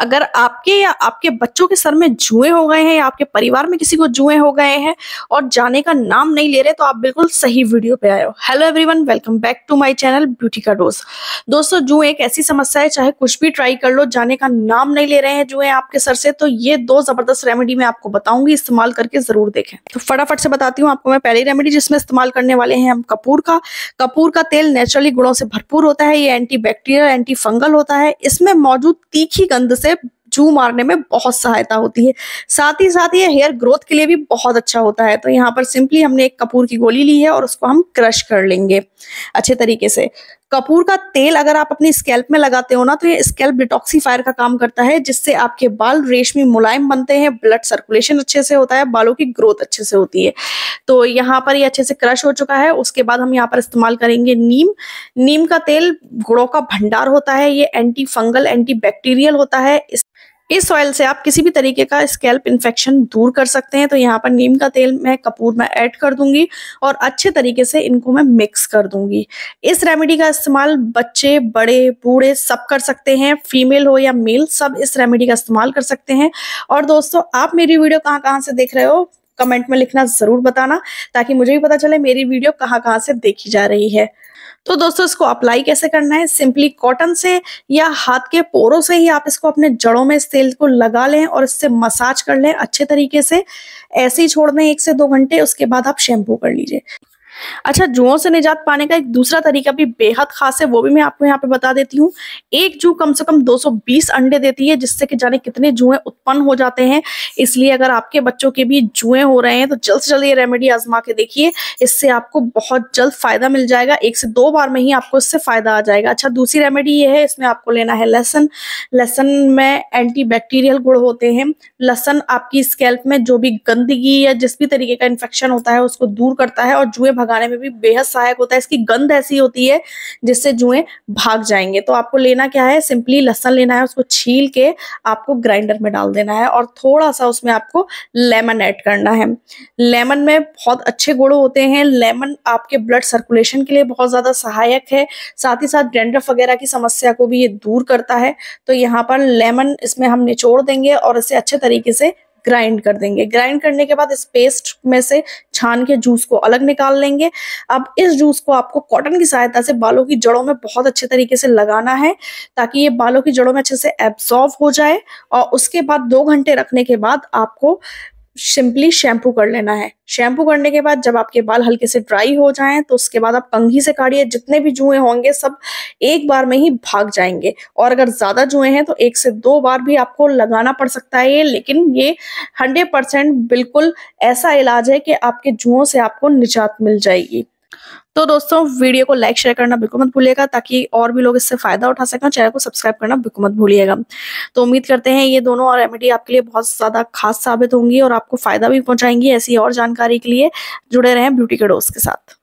अगर आपके या आपके बच्चों के सर में जुए हो गए हैं या आपके परिवार में किसी को जुए हो गए हैं और जाने का नाम नहीं ले रहे तो आप बिल्कुल सही वीडियो पे आए हो hello everyone welcome back to my channel beauty का डोज दोस्तों जुए एक ऐसी समस्या है चाहे कुछ भी ट्राई कर लो जाने का नाम नहीं ले रहे हैं जुए आपके सर से तो ये दो जबरदस्त रेमेडी मैं आपको बताऊंगी इस्तेमाल करके जरूर देखें तो फटाफट से बताती हूँ आपको मैं पहली रेमेडी जिसमें इस्तेमाल करने वाले हैं हम कपूर का कपूर का तेल नेचुरली गुणों से भरपूर होता है ये एंटी बैक्टीरियल एंटी फंगल होता है इसमें मौजूद तीखी गंध से से जू मारने में बहुत सहायता होती है साथ ही साथ ये हेयर ग्रोथ के लिए भी बहुत अच्छा होता है तो यहाँ पर सिंपली हमने एक कपूर की गोली ली है और उसको हम क्रश कर लेंगे अच्छे तरीके से कपूर का तेल अगर आप अपनी स्कैल्प में लगाते हो ना तो ये स्कैल्प डिटॉक्सीफायर का काम करता है जिससे आपके बाल रेशमी मुलायम बनते हैं ब्लड सर्कुलेशन अच्छे से होता है बालों की ग्रोथ अच्छे से होती है तो यहाँ पर ये अच्छे से क्रश हो चुका है उसके बाद हम यहाँ पर इस्तेमाल करेंगे नीम नीम का तेल गुड़ों का भंडार होता है ये एंटी फंगल एंटी बैक्टीरियल होता है इस ऑयल से आप किसी भी तरीके का स्कैल्प इन्फेक्शन दूर कर सकते हैं तो यहाँ पर नीम का तेल मैं कपूर में ऐड कर दूंगी और अच्छे तरीके से इनको मैं मिक्स कर दूंगी इस रेमेडी का इस्तेमाल बच्चे बड़े बूढ़े सब कर सकते हैं फीमेल हो या मेल सब इस रेमेडी का इस्तेमाल कर सकते हैं और दोस्तों आप मेरी वीडियो कहाँ कहाँ से देख रहे हो कमेंट में लिखना ज़रूर बताना ताकि मुझे भी पता चले मेरी वीडियो कहाँ कहाँ से देखी जा रही है तो दोस्तों इसको अप्लाई कैसे करना है सिंपली कॉटन से या हाथ के पोरों से ही आप इसको अपने जड़ों में इस तेल को लगा लें और इससे मसाज कर लें अच्छे तरीके से ऐसे ही छोड़ दें एक से दो घंटे उसके बाद आप शैम्पू कर लीजिए अच्छा जुओं से निजात पाने का एक दूसरा तरीका भी बेहद खास है वो भी मैं आपको यहाँ पे बता देती हूँ एक जू कम से कम 220 अंडे देती है जिससे कि जाने कितने जुएं उत्पन्न हो जाते हैं इसलिए अगर आपके बच्चों के भी जुए हो रहे हैं तो जल्द से जल्द ये रेमेडी आजमा के देखिए इससे आपको बहुत जल्द फायदा मिल जाएगा एक से दो बार में ही आपको इससे फायदा आ जाएगा अच्छा दूसरी रेमेडी ये है इसमें आपको लेना है लहसन लहसन में एंटीबैक्टीरियल गुण होते हैं लहसन आपकी स्केल्प में जो भी गंदगी या जिस भी तरीके का इन्फेक्शन होता है उसको दूर करता है और जुए भगा भगाने में भी बेहद सहायक होता है इसकी गंध ऐसी होती है जिससे जुए भाग जाएंगे तो आपको लेना क्या है सिंपली लहसन लेना है उसको छील के आपको ग्राइंडर में डाल देना है और थोड़ा सा उसमें आपको लेमन ऐड करना है लेमन में बहुत अच्छे गुड़ होते हैं लेमन आपके ब्लड सर्कुलेशन के लिए बहुत ज़्यादा सहायक है साथ ही साथ डेंड्रफ वगैरह की समस्या को भी ये दूर करता है तो यहाँ पर लेमन इसमें हम निचोड़ देंगे और इसे अच्छे तरीके से ग्राइंड कर देंगे ग्राइंड करने के बाद इस पेस्ट में से छान के जूस को अलग निकाल लेंगे अब इस जूस को आपको कॉटन की सहायता से बालों की जड़ों में बहुत अच्छे तरीके से लगाना है ताकि ये बालों की जड़ों में अच्छे से एब्सॉर्व हो जाए और उसके बाद दो घंटे रखने के बाद आपको सिंपली शैम्पू कर लेना है शैम्पू करने के बाद जब आपके बाल हल्के से ड्राई हो जाएं तो उसके बाद आप कंघी से काटिए जितने भी जुएं होंगे सब एक बार में ही भाग जाएंगे और अगर ज़्यादा जुएं हैं तो एक से दो बार भी आपको लगाना पड़ सकता है ये लेकिन ये हंड्रेड परसेंट बिल्कुल ऐसा इलाज है कि आपके जुओं से आपको निजात मिल जाएगी तो दोस्तों वीडियो को लाइक शेयर करना बिल्कुल मत भूलिएगा ताकि और भी लोग इससे फायदा उठा सकें चैनल को सब्सक्राइब करना बिल्कुल मत भूलिएगा तो उम्मीद करते हैं ये दोनों और रेमेडी e आपके लिए बहुत ज़्यादा खास साबित होंगी और आपको फायदा भी पहुंचाएंगी ऐसी और जानकारी के लिए जुड़े रहें ब्यूटी के डोज के साथ